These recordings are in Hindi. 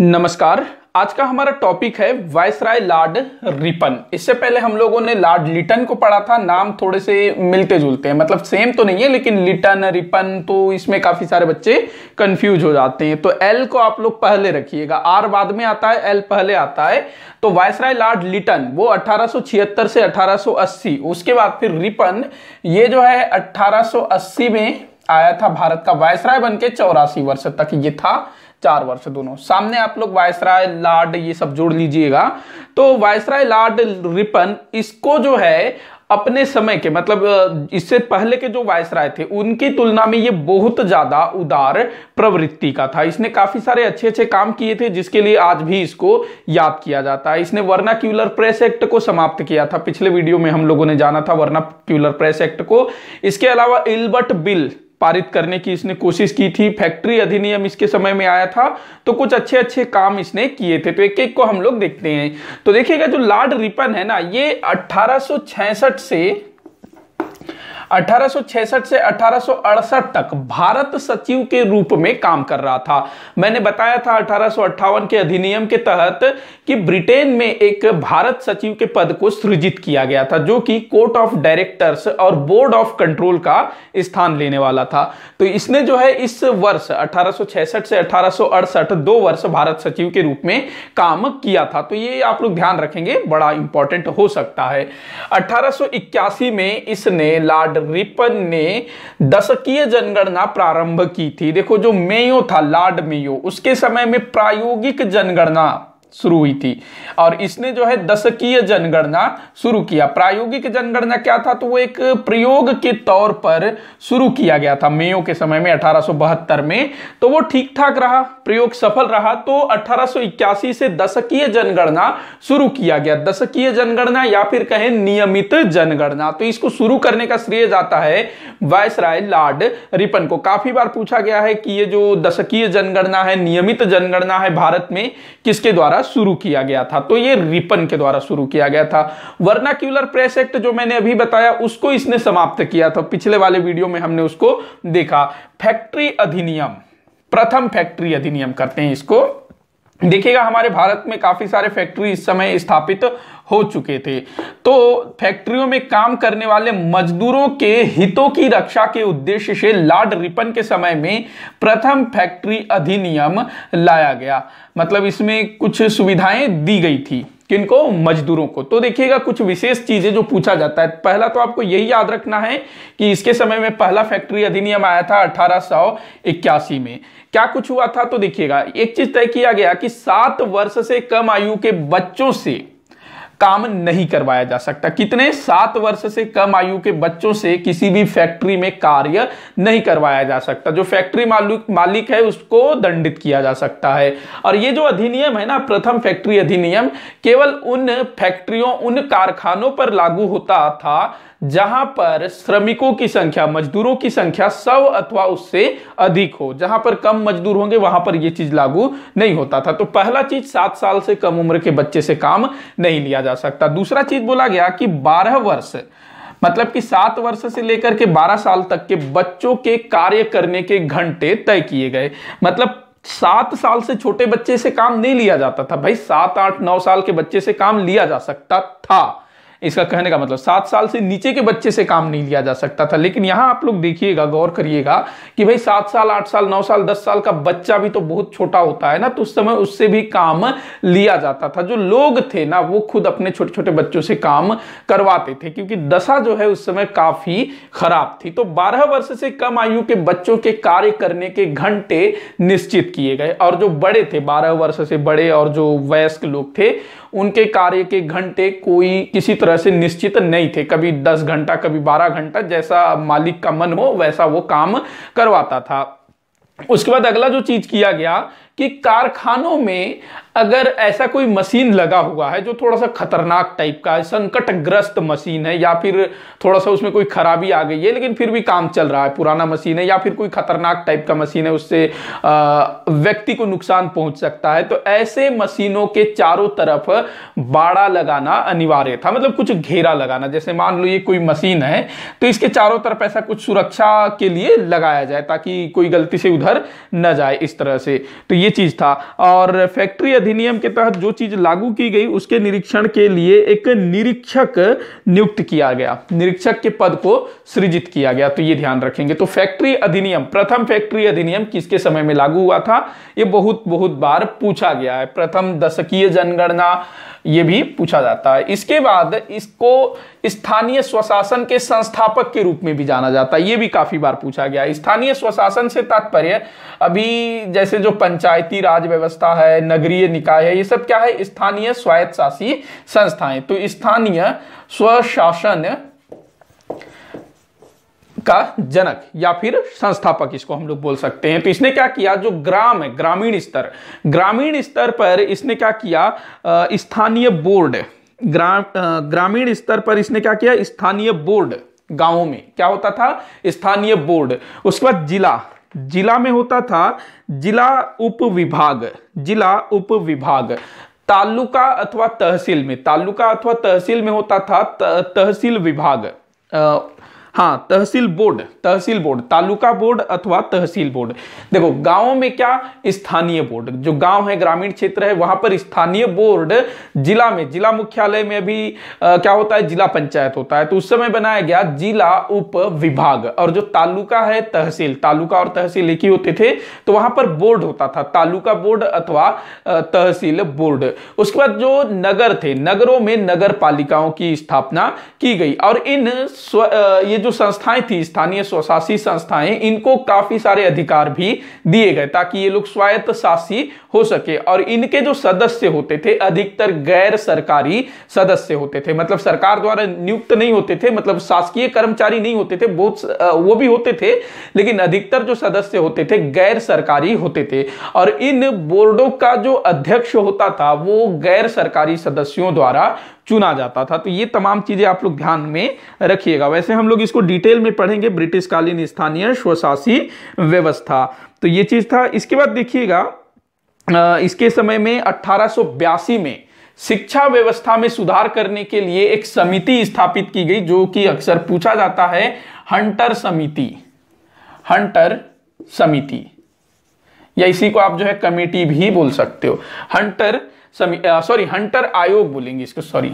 नमस्कार आज का हमारा टॉपिक है वायसराय लॉर्ड रिपन इससे पहले हम लोगों ने लॉर्ड लिटन को पढ़ा था नाम थोड़े से मिलते जुलते हैं मतलब सेम तो नहीं है लेकिन लिटन रिपन तो इसमें काफी सारे बच्चे कंफ्यूज हो जाते हैं तो एल को आप लोग पहले रखिएगा आर बाद में आता है एल पहले आता है तो वायसराय लॉर्ड लिटन वो अठारह से अठारह उसके बाद फिर रिपन ये जो है अठारह में आया था भारत का वायसराय बन के चौरासी वर्ष तक ये था चार वर्ष दोनों सामने आप लोग वायसराय लार्ड ये सब जोड़ लीजिएगा तो वायसराय लार्ड रिपन इसको जो है अपने समय के मतलब इससे पहले के जो वायसराय थे उनकी तुलना में ये बहुत ज्यादा उदार प्रवृत्ति का था इसने काफी सारे अच्छे अच्छे काम किए थे जिसके लिए आज भी इसको याद किया जाता है इसने वर्ना क्यूलर प्रेस एक्ट को समाप्त किया था पिछले वीडियो में हम लोगों ने जाना था वर्ना क्यूलर प्रेस एक्ट को इसके अलावा इल्बर्ट बिल पारित करने की इसने कोशिश की थी फैक्ट्री अधिनियम इसके समय में आया था तो कुछ अच्छे अच्छे काम इसने किए थे तो एक एक को हम लोग देखते हैं तो देखिएगा जो लॉर्ड रिपन है ना ये 1866 से 1866 से अठारह तक भारत सचिव के रूप में काम कर रहा था मैंने बताया था अठारह के अधिनियम के तहत कि ब्रिटेन में एक भारत सचिव के पद को सृजित किया गया था जो कि कोर्ट ऑफ डायरेक्टर्स और बोर्ड ऑफ कंट्रोल का स्थान लेने वाला था तो इसने जो है इस वर्ष अठारह से अठारह दो वर्ष भारत सचिव के रूप में काम किया था तो ये आप लोग ध्यान रखेंगे बड़ा इंपॉर्टेंट हो सकता है अठारह में इसने लॉर्ड लॉर्ड रिपन ने दशकीय जनगणना प्रारंभ की थी देखो जो मेयो था लॉर्ड मेयो उसके समय में प्रायोगिक जनगणना शुरू हुई थी और इसने जो है दशकीय जनगणना शुरू किया प्रायोगिक जनगणना क्या था तो वो एक प्रयोग के तौर पर शुरू किया गया था मेयो के समय में अठारह में तो वो ठीक ठाक रहा प्रयोग सफल रहा तो 1881 से दशकीय जनगणना शुरू किया गया दशकीय जनगणना या फिर कहें नियमित जनगणना तो इसको शुरू करने का श्रेय जाता है वायसराय लॉर्ड रिपन को काफी बार पूछा गया है कि ये जो दशकीय जनगणना है नियमित जनगणना है भारत में किसके द्वारा शुरू किया गया था तो ये रिपन के द्वारा शुरू किया गया था वर्नाक्यूलर प्रेस एक्ट जो मैंने अभी बताया उसको इसने समाप्त किया था पिछले वाले वीडियो में हमने उसको देखा फैक्ट्री अधिनियम प्रथम फैक्ट्री अधिनियम करते हैं इसको देखिएगा हमारे भारत में काफी सारे फैक्ट्री इस समय स्थापित हो चुके थे तो फैक्ट्रियों में काम करने वाले मजदूरों के हितों की रक्षा के उद्देश्य से लॉर्ड रिपन के समय में प्रथम फैक्ट्री अधिनियम लाया गया मतलब इसमें कुछ सुविधाएं दी गई थी किनको मजदूरों को तो देखिएगा कुछ विशेष चीजें जो पूछा जाता है पहला तो आपको यही याद रखना है कि इसके समय में पहला फैक्ट्री अधिनियम आया था अठारह में क्या कुछ हुआ था तो देखिएगा एक चीज तय किया गया कि सात वर्ष से कम आयु के बच्चों से काम नहीं करवाया जा सकता कितने सात वर्ष से कम आयु के बच्चों से किसी भी फैक्ट्री में कार्य नहीं करवाया जा सकता जो फैक्ट्री मालिक मालिक है उसको दंडित किया जा सकता है और ये जो अधिनियम है ना प्रथम फैक्ट्री अधिनियम केवल उन फैक्ट्रियों उन कारखानों पर लागू होता था जहां पर श्रमिकों की संख्या मजदूरों की संख्या सौ अथवा उससे अधिक हो जहां पर कम मजदूर होंगे वहां पर यह चीज लागू नहीं होता था तो पहला चीज सात साल से कम उम्र के बच्चे से काम नहीं लिया जा सकता दूसरा चीज बोला गया कि बारह वर्ष मतलब कि सात वर्ष से लेकर के बारह साल तक के बच्चों के कार्य करने के घंटे तय किए गए मतलब सात साल से छोटे बच्चे से काम नहीं लिया जाता था भाई सात आठ नौ साल के बच्चे से काम लिया जा सकता था इसका कहने का मतलब सात साल से नीचे के बच्चे से काम नहीं लिया जा सकता था लेकिन यहाँ आप लोग देखिएगा गौर करिएगा कि भाई सात साल आठ साल नौ साल दस साल का बच्चा भी तो बहुत छोटा होता है ना तो उस समय उससे भी काम लिया जाता था जो लोग थे ना वो खुद अपने छोटे छोटे बच्चों से काम करवाते थे क्योंकि दशा जो है उस समय काफी खराब थी तो बारह वर्ष से कम आयु के बच्चों के कार्य करने के घंटे निश्चित किए गए और जो बड़े थे बारह वर्ष से बड़े और जो वयस्क लोग थे उनके कार्य के घंटे कोई किसी तरह से निश्चित नहीं थे कभी दस घंटा कभी बारह घंटा जैसा मालिक का मन हो वैसा वो काम करवाता था उसके बाद अगला जो चीज किया गया कि कारखानों में अगर ऐसा कोई मशीन लगा हुआ है जो थोड़ा सा खतरनाक टाइप का है संकटग्रस्त मशीन है या फिर थोड़ा सा उसमें कोई खराबी आ गई है लेकिन फिर भी काम चल रहा है पुराना मशीन है या फिर कोई खतरनाक टाइप का मशीन है उससे व्यक्ति को नुकसान पहुंच सकता है तो ऐसे मशीनों के चारों तरफ बाड़ा लगाना अनिवार्य था मतलब कुछ घेरा लगाना जैसे मान लो ये कोई मशीन है तो इसके चारों तरफ ऐसा कुछ सुरक्षा के लिए लगाया जाए ताकि कोई गलती से उधर न जाए इस तरह से तो ये ये चीज़ था और फैक्ट्री अधिनियम के तहत जो चीज़ लागू की गई उसके निरीक्षण के लिए एक निरीक्षक नियुक्त किया गया निरीक्षक के पद को सृजित किया गया तो ये ध्यान रखेंगे तो फैक्ट्री अधिनियम प्रथम फैक्ट्री अधिनियम किसके समय में लागू हुआ था ये बहुत बहुत बार पूछा गया है प्रथम दशकीय जनगणना ये भी पूछा जाता है इसके बाद इसको स्थानीय स्वशासन के संस्थापक के रूप में भी जाना जाता है ये भी काफ़ी बार पूछा गया स्थानीय स्वशासन से तात्पर्य अभी जैसे जो पंचायती राज व्यवस्था है नगरीय निकाय है ये सब क्या है स्थानीय स्वायत्त शासी संस्थाएं तो स्थानीय स्वशासन का जनक या फिर संस्थापक इसको हम लोग बोल सकते हैं तो इसने क्या किया जो ग्राम है ग्रामीण स्तर ग्रामीण स्तर पर इसने क्या किया स्थानीय बोर्ड ग्राम ग्रामीण स्तर पर इसने क्या किया स्थानीय बोर्ड गांव में क्या होता था स्थानीय बोर्ड उसके बाद जिला जिला में होता था जिला उप विभाग जिला उप विभाग तालुका अथवा तहसील में तालुका अथवा तहसील में होता था तहसील विभाग हाँ tehsil board tehsil board taluka board अथवा तहसील बोर्ड देखो गांव में क्या स्थानीय बोर्ड जो गांव है ग्रामीण क्षेत्र है वहां पर स्थानीय बोर्ड जिला में जिला मुख्यालय में भी आ, क्या होता है जिला पंचायत होता है तो उस समय बनाया गया जिला उप विभाग और जो तालुका है तहसील तालुका और तहसील एक ही होते थे तो वहां पर बोर्ड होता था तालुका बोर्ड अथवा तहसील बोर्ड उसके बाद जो नगर थे नगरों में नगर पालिकाओं की स्थापना की गई और इन स्व, ये जो संस्थाएं थी स्थानीय स्वशासी संस्थाएं इनको काफी सारे अधिकार भी दिए गए ताकि ये लोग स्वायत्त शासी हो सके और इनके जो सदस्य होते थे अधिकतर गैर सरकारी सदस्य होते थे मतलब सरकार द्वारा नियुक्त नहीं होते थे मतलब शासकीय कर्मचारी नहीं होते थे बहुत वो भी होते थे लेकिन अधिकतर जो सदस्य होते थे गैर सरकारी होते थे और इन बोर्डों का जो अध्यक्ष होता था वो गैर सरकारी सदस्यों द्वारा चुना जाता था तो ये तमाम चीज़ें आप लोग ध्यान में रखिएगा वैसे हम लोग इसको डिटेल में पढ़ेंगे ब्रिटिशकालीन स्थानीय स्वशासी व्यवस्था तो ये चीज़ था इसके बाद देखिएगा इसके समय में अठारह में शिक्षा व्यवस्था में सुधार करने के लिए एक समिति स्थापित की गई जो कि अक्सर पूछा जाता है हंटर समिति हंटर समिति या इसी को आप जो है कमेटी भी बोल सकते हो हंटर सॉरी हंटर आयोग बोलेंगे इसको सॉरी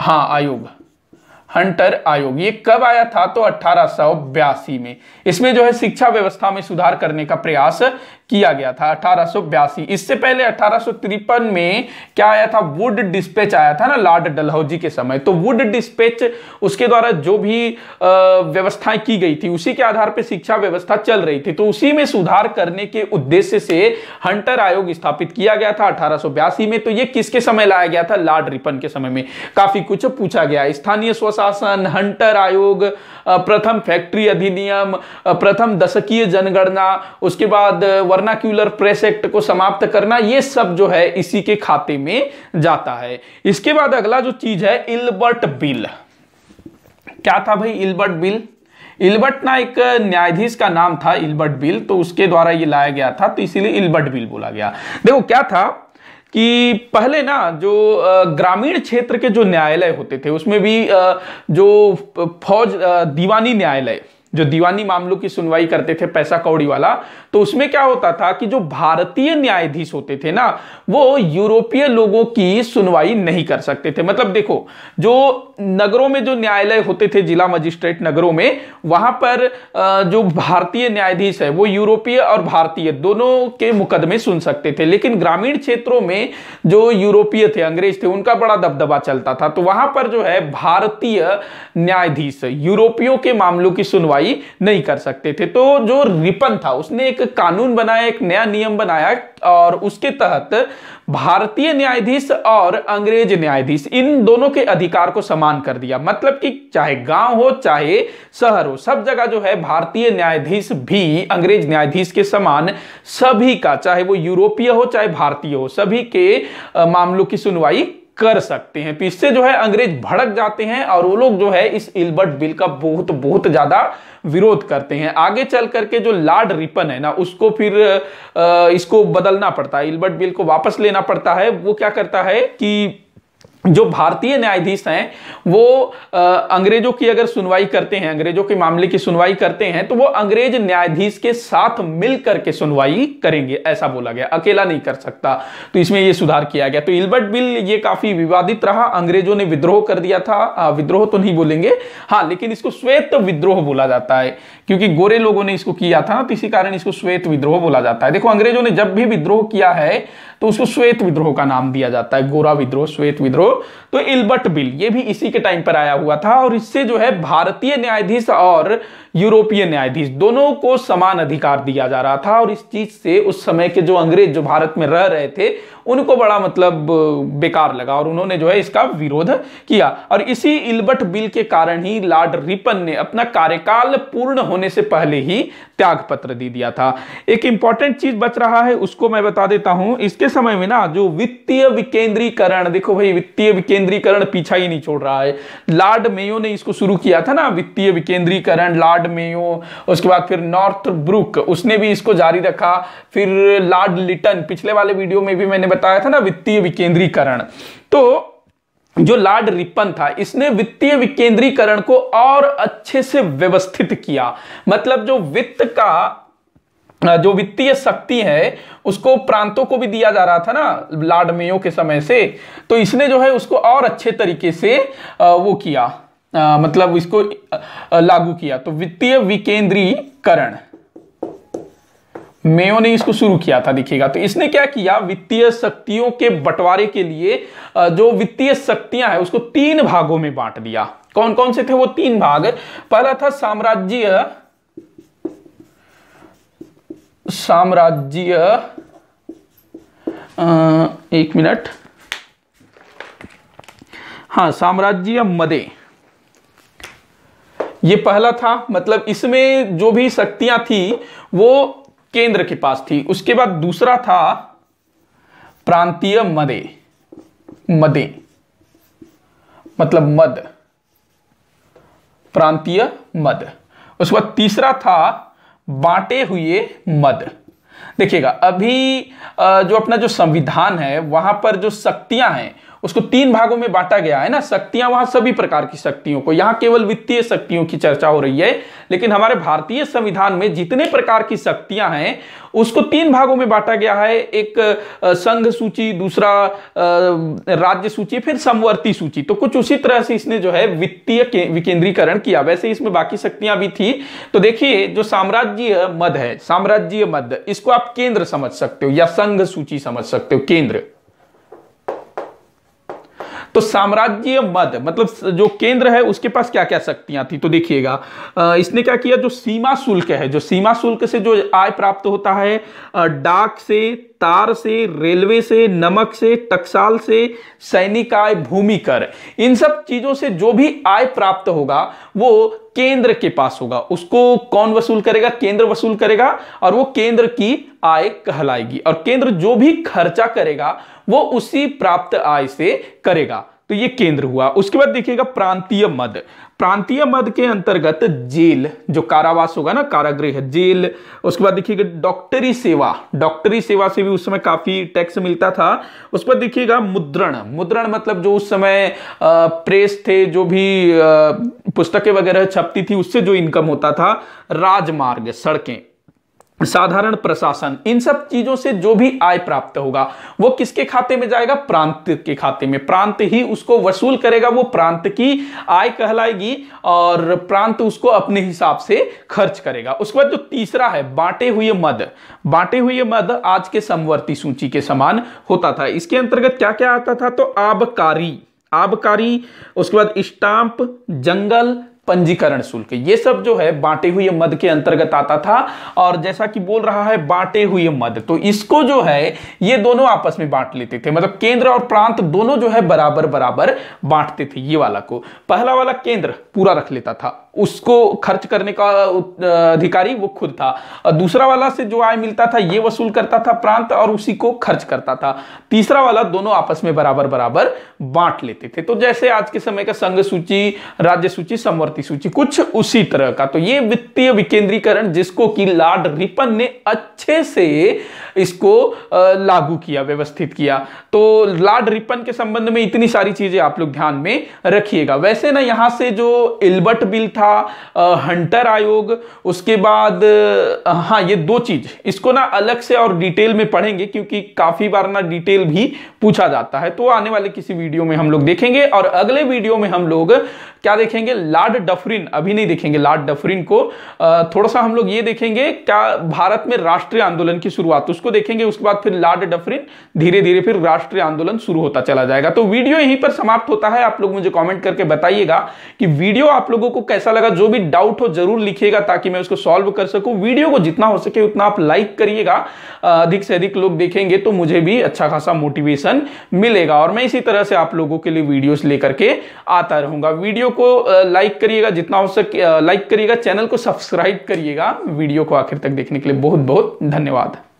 हाँ आयोग हंटर आयोग ये कब आया था तो अठारह में इसमें जो है शिक्षा व्यवस्था में सुधार करने का प्रयास किया गया था अठारह इससे पहले अठारह में क्या आया था वुड डिस्पैच आया था ना लॉर्ड डलहौजी के समय तो वुड डिस्पैच उसके द्वारा जो भी व्यवस्थाएं की गई थी उसी के आधार पर शिक्षा व्यवस्था चल रही थी तो उसी में सुधार करने के उद्देश्य से हंटर आयोग स्थापित किया गया था अठारह में तो ये किसके समय लाया गया था लॉर्ड रिपन के समय में काफी कुछ पूछा गया स्थानीय स्वशासन हंटर आयोग प्रथम फैक्ट्री अधिनियम प्रथम दशकीय जनगणना उसके बाद वर्ष वर्नाक्यूलर प्रेस एक्ट को समाप्त करना ये सब जो है इसी के खाते में जाता है इसके बाद अगला जो चीज है इल्बर्ट बिल क्या था भाई इल्बर्ट बिल इल्बर्ट ना एक न्यायाधीश का नाम था इल्बर्ट बिल तो उसके द्वारा ये लाया गया था तो इसीलिए इल्बर्ट बिल बोला गया देखो क्या था कि पहले ना जो ग्रामीण क्षेत्र के जो न्यायालय होते थे उसमें भी जो फौज दीवानी न्यायालय जो दीवानी मामलों की सुनवाई करते थे पैसा कौड़ी वाला तो उसमें क्या होता था कि जो भारतीय न्यायाधीश होते थे ना वो यूरोपीय लोगों की सुनवाई नहीं कर सकते थे मतलब देखो जो नगरों में जो न्यायालय होते थे जिला मजिस्ट्रेट नगरों में वहां पर जो भारतीय न्यायाधीश है वो यूरोपीय और भारतीय दोनों के मुकदमे सुन सकते थे लेकिन ग्रामीण क्षेत्रों में जो यूरोपीय थे अंग्रेज थे उनका बड़ा दबदबा चलता था तो वहां पर जो है भारतीय न्यायाधीश यूरोपियों के मामलों की सुनवाई कार्रवाई नहीं कर सकते थे तो जो रिपन था उसने एक कानून बनाया एक नया नियम बनाया और उसके तहत भारतीय न्यायाधीश और अंग्रेज न्यायाधीश इन दोनों के अधिकार को समान कर दिया मतलब कि चाहे गांव हो चाहे शहर हो सब जगह जो है भारतीय न्यायाधीश भी अंग्रेज न्यायाधीश के समान सभी का चाहे वो यूरोपीय हो चाहे भारतीय हो सभी के मामलों की सुनवाई कर सकते हैं तो इससे जो है अंग्रेज भड़क जाते हैं और वो लोग जो है इस इल्बर्ट बिल का बहुत बहुत ज्यादा विरोध करते हैं आगे चल करके जो लॉर्ड रिपन है ना उसको फिर आ, इसको बदलना पड़ता है इल्बर्ट बिल को वापस लेना पड़ता है वो क्या करता है कि जो भारतीय न्यायाधीश हैं वो अंग्रेजों की अगर सुनवाई करते हैं अंग्रेजों के मामले की सुनवाई करते हैं तो वो अंग्रेज न्यायाधीश के साथ मिलकर के सुनवाई करेंगे ऐसा बोला गया अकेला नहीं कर सकता तो इसमें ये सुधार किया गया तो इल्बर्ट बिल ये काफी विवादित रहा अंग्रेजों ने विद्रोह कर दिया था विद्रोह तो नहीं बोलेंगे हाँ लेकिन इसको श्वेत विद्रोह बोला जाता है क्योंकि गोरे लोगों ने इसको किया था तो इसी कारण इसको श्वेत विद्रोह बोला जाता है देखो अंग्रेजों ने जब भी विद्रोह किया है तो उसको श्वेत विद्रोह का नाम दिया जाता है गोरा विद्रोह श्वेत विद्रोह तो इल्बर्ट बिल ये भी इसी के टाइम पर आया हुआ था और इससे जो है भारतीय न्यायाधीश और यूरोपीय न्यायाधीश दोनों को समान अधिकार दिया जा रहा था और इस चीज से उस समय के जो अंग्रेज जो भारत में रह रहे थे उनको बड़ा मतलब बेकार लगा और उन्होंने जो है इसका विरोध किया और इसी इलबट बिल के कारण ही लॉर्ड रिपन ने अपना कार्यकाल पूर्ण होने से पहले ही त्यागपत्र दे दिया था एक इंपॉर्टेंट चीज बच रहा है उसको मैं बता देता हूं इसके समय में ना जो वित्तीय विकेंद्रीकरण देखो भाई वित्तीय विकेंद्रीकरण पीछा ही नहीं छोड़ रहा है लॉर्ड मेयो ने इसको शुरू किया था ना वित्तीय विकेंद्रीकरण लॉर्ड मेयो उसके बाद फिर नॉर्थ ब्रुक उसने भी इसको जारी रखा फिर लॉर्ड लिटन पिछले वाले वीडियो में भी मैंने बताया था ना वित्तीय विकेंद्रीकरण तो जो लॉर्ड रिपन था इसने वित्तीय विकेंद्रीकरण को और अच्छे से व्यवस्थित किया मतलब जो वित्त का जो वित्तीय शक्ति है उसको प्रांतों को भी दिया जा रहा था ना लॉर्ड मेयो के समय से तो इसने जो है उसको और अच्छे तरीके से वो किया मतलब इसको लागू किया तो वित्तीय विकेंद्रीकरण मेयो ने इसको शुरू किया था दिखेगा तो इसने क्या किया वित्तीय शक्तियों के बंटवारे के लिए जो वित्तीय शक्तियां हैं उसको तीन भागों में बांट दिया कौन कौन से थे वो तीन भाग पहला था साम्राज्य साम्राज्य एक मिनट हाँ साम्राज्य मदे ये पहला था मतलब इसमें जो भी शक्तियां थी वो केंद्र के पास थी उसके बाद दूसरा था प्रांतीय मदे मदे मतलब मद प्रांतीय मद उसके बाद तीसरा था बांटे हुए मद देखिएगा अभी जो अपना जो संविधान है वहां पर जो शक्तियां हैं उसको तीन भागों में बांटा गया है ना शक्तियां वहां सभी प्रकार की शक्तियों को यहाँ केवल वित्तीय शक्तियों की चर्चा हो रही है लेकिन हमारे भारतीय संविधान में जितने प्रकार की शक्तियां हैं उसको तीन भागों में बांटा गया है एक संघ सूची दूसरा राज्य सूची फिर समवर्ती सूची तो कुछ उसी तरह से इसने जो है वित्तीय विकेंद्रीकरण किया वैसे इसमें बाकी शक्तियां भी थी तो देखिए जो साम्राज्य मद है साम्राज्य मद इसको आप केंद्र समझ सकते हो या संघ सूची समझ सकते हो केंद्र तो साम्राज्य मद मतलब जो केंद्र है उसके पास क्या क्या शक्तियां थी तो देखिएगा इसने क्या किया जो सीमा शुल्क है जो सीमा शुल्क से जो आय प्राप्त होता है डाक से तार से रेलवे से नमक से टक्साल से सैनिक आय भूमि कर इन सब चीजों से जो भी आय प्राप्त होगा वो केंद्र के पास होगा उसको कौन वसूल करेगा केंद्र वसूल करेगा और वो केंद्र की आय कहलाएगी और केंद्र जो भी खर्चा करेगा वो उसी प्राप्त आय से करेगा तो ये केंद्र हुआ उसके बाद देखिएगा प्रांतीय मद प्रांतीय मद के अंतर्गत जेल जो कारावास होगा ना कारागृह जेल उसके बाद देखिएगा डॉक्टरी सेवा डॉक्टरी सेवा से भी उस समय काफी टैक्स मिलता था उस पर देखिएगा मुद्रण मुद्रण मतलब जो उस समय प्रेस थे जो भी पुस्तकें वगैरह छपती थी उससे जो इनकम होता था राजमार्ग सड़कें साधारण प्रशासन इन सब चीजों से जो भी आय प्राप्त होगा वो किसके खाते में जाएगा प्रांत के खाते में प्रांत ही उसको वसूल करेगा वो प्रांत की आय कहलाएगी और प्रांत उसको अपने हिसाब से खर्च करेगा उसके बाद जो तीसरा है बांटे हुए मद बांटे हुए मद आज के समवर्ती सूची के समान होता था इसके अंतर्गत क्या क्या आता था तो आबकारी आबकारी उसके बाद स्टाम्प जंगल पंजीकरण शुल्क ये सब जो है बांटे हुए मद के अंतर्गत आता था और जैसा कि बोल रहा है बांटे हुए मद तो इसको जो है ये दोनों आपस में बांट लेते थे मतलब केंद्र और प्रांत दोनों जो है बराबर बराबर बांटते थे ये वाला को पहला वाला केंद्र पूरा रख लेता था उसको खर्च करने का अधिकारी वो खुद था और दूसरा वाला से जो आय मिलता था ये वसूल करता था प्रांत और उसी को खर्च करता था तीसरा वाला दोनों आपस में बराबर बराबर बांट लेते थे तो जैसे आज के समय का संघ सूची राज्य सूची संवर्धन भर्ती सूची कुछ उसी तरह का तो ये वित्तीय विकेंद्रीकरण जिसको कि लॉर्ड रिपन ने अच्छे से इसको लागू किया व्यवस्थित किया तो लॉर्ड रिपन के संबंध में इतनी सारी चीजें आप लोग ध्यान में रखिएगा वैसे ना यहां से जो इल्बर्ट बिल था हंटर आयोग उसके बाद हाँ ये दो चीज इसको ना अलग से और डिटेल में पढ़ेंगे क्योंकि काफी बार ना डिटेल भी पूछा जाता है तो आने वाले किसी वीडियो में हम लोग देखेंगे और अगले वीडियो में हम लोग क्या देखेंगे लॉर्ड लॉर्ड डफरिन अभी नहीं देखेंगे लॉर्ड डफरिन को थोड़ा सा हम लोग ये देखेंगे क्या भारत में राष्ट्रीय आंदोलन की शुरुआत उसको देखेंगे उसके बाद फिर लॉर्ड डफरिन धीरे धीरे फिर राष्ट्रीय आंदोलन शुरू होता चला जाएगा तो वीडियो यहीं पर समाप्त होता है आप लोग मुझे कॉमेंट करके बताइएगा कि वीडियो आप लोगों को कैसा लगा जो भी डाउट हो जरूर लिखिएगा ताकि मैं उसको सॉल्व कर सकूँ वीडियो को जितना हो सके उतना आप लाइक करिएगा अधिक से अधिक लोग देखेंगे तो मुझे भी अच्छा खासा मोटिवेशन मिलेगा और मैं इसी तरह से आप लोगों के लिए वीडियोस लेकर के आता रहूंगा वीडियो को लाइक करिए करिएगा जितना हो सके लाइक करिएगा चैनल को सब्सक्राइब करिएगा वीडियो को आखिर तक देखने के लिए बहुत बहुत धन्यवाद